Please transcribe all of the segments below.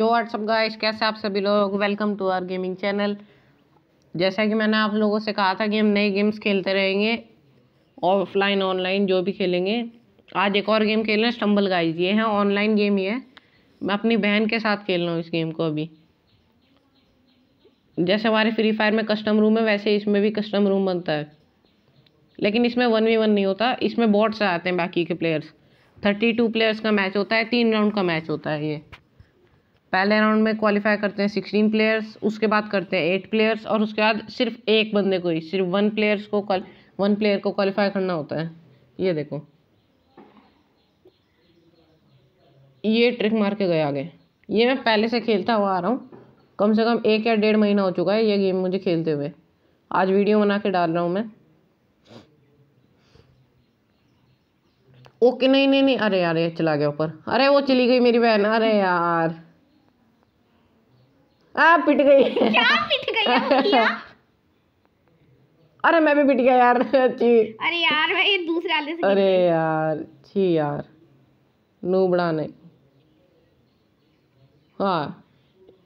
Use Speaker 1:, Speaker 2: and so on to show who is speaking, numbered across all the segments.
Speaker 1: जो WhatsApp guys कैसे आप सभी लोग welcome to our gaming channel जैसा कि मैंने आप लोगों से कहा था कि हम नए गेम्स खेलते रहेंगे ऑफलाइन ऑनलाइन जो भी खेलेंगे आज एक और गेम खेल रहे हैं स्टम्बल गाइज ये है ऑनलाइन गेम ही है मैं अपनी बहन के साथ खेल रहा हूँ इस गेम को अभी जैसे हमारे फ्री फायर में कस्टम रूम है वैसे इसमें भी कस्टम रूम बनता है लेकिन इसमें वन वी वन नहीं होता इसमें बॉट्स आते हैं बाकी के प्लेयर्स थर्टी टू प्लेयर्स का मैच होता है तीन राउंड का मैच होता है ये पहले राउंड में क्वालिफाई करते हैं सिक्सटीन प्लेयर्स उसके बाद करते हैं एट प्लेयर्स और उसके बाद सिर्फ एक बंदे को ही सिर्फ वन प्लेयर्स को वन प्लेयर को क्वालिफाई करना होता है ये देखो ये ट्रिक मार के गए आगे ये मैं पहले से खेलता हुआ आ रहा हूँ कम से कम एक या डेढ़ महीना हो चुका है ये गेम मुझे खेलते हुए आज वीडियो बना के डाल रहा हूँ मैं ओके नहीं नहीं नहीं अरे अरे चला गया ऊपर अरे वो चली गई मेरी बहन अरे यार आ पिट गई क्या पिट गई अरे मैं भी पिट गया यार अरे यार मैं ये दूसरे वाले से अरे यार छी यार नूबड़ा ने हाँ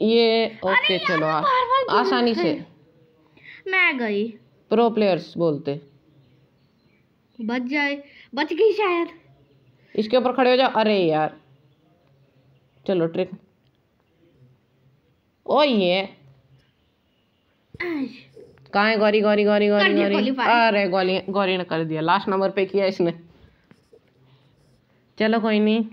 Speaker 1: ये ओके चलो आ, आसानी से मैं गई प्रो प्लेयर्स बोलते बच जाए बच गई शायद इसके ऊपर खड़े हो जाओ अरे यार चलो ट्रिक ओ कहाँ है गौरी गौरी गौरी गौरी गौरी अरे गौरी गौरी ने कर दिया लास्ट नंबर पे किया इसने चलो कोई नहीं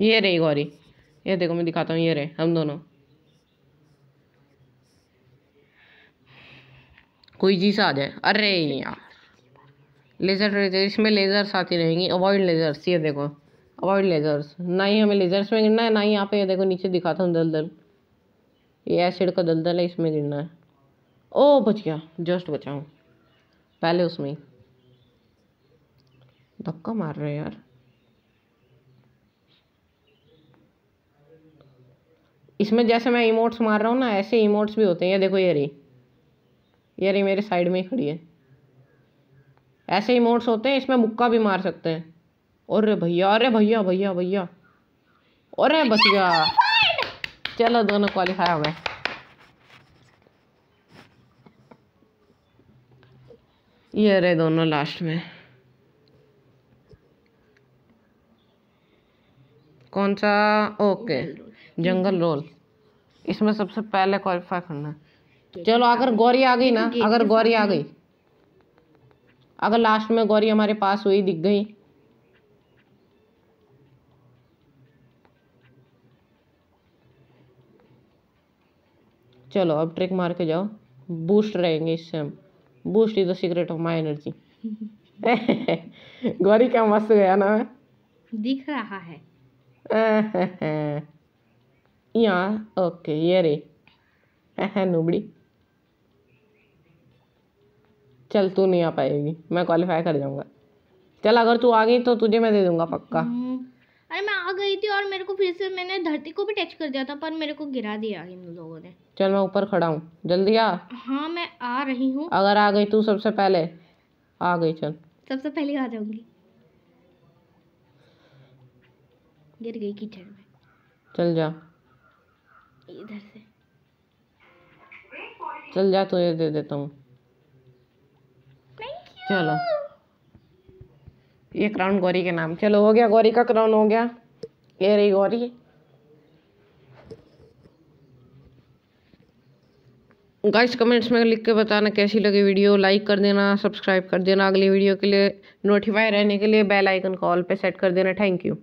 Speaker 1: ये रही गौरी ये देखो मैं दिखाता हूँ ये रहे हम दोनों कोई जी सा आ जाए अरे यार लेज़र इसमें लेज़र साथ ही रहेंगी अवॉइड लेज़र्स ये देखो अवॉइड लेजर्स ना ही हमें लेजर्स में गिरना है ना ही यहाँ पे देखो नीचे दिखाता हूँ दलदल ये एसिड का दलदल है इसमें गिरना है ओ बच गया जस्ट बचा हूँ पहले उसमें धक्का मार रहे यार इसमें जैसे मैं इमोट्स मार रहा हूँ ना ऐसे इमोट्स भी होते हैं ये देखो ये रही ये रही मेरे साइड में ही खड़ी है ऐसे इमोट्स होते हैं इसमें मुक्का भी मार सकते हैं अरे भैया अरे भैया भैया भैया अरे बच गया चलो दोनों क्वालिफाई हो गए ये रहे दोनों लास्ट में कौन सा ओके जंगल रोल इसमें सबसे पहले क्वालिफाई करना है चलो अगर गौरी आ गई ना अगर गौरी आ गई अगर लास्ट में गौरी हमारे पास हुई दिख गई चलो अब ट्रिक मार के जाओ बूस्ट रहेंगे इससे हम boost is the secret of my energy Gauri क्या मस्त गया ना मैं दिख रहा है यहाँ ओके ये रे नुबड़ी चल तू नहीं आ पाएगी मैं क्वालिफाई कर जाऊंगा चल अगर तू आ गई तो तुझे मैं दे दूंगा पक्का हम्म। अरे मैं आ गई थी और मेरे को फिर से मैंने धरती को भी टच कर दिया था पर मेरे को गिरा दिया इन लोगों ने चल मैं ऊपर खड़ा हूँ जल्दी आ हाँ मैं आ रही हूँ अगर आ गई तू सबसे पहले आ गई चल सबसे पहले आ जाऊंगी गिर गई कीचड़ में चल जा इधर से चल जा तुझे दे देता हूँ चलो ये क्राउन गौरी के नाम चलो हो गया गौरी का क्राउन हो गया ये रही गौरी गाइस कमेंट्स में लिख के बताना कैसी लगी वीडियो लाइक कर देना सब्सक्राइब कर देना अगली वीडियो के लिए नोटिफाई रहने के लिए बेल आइकन कॉल पे सेट कर देना थैंक यू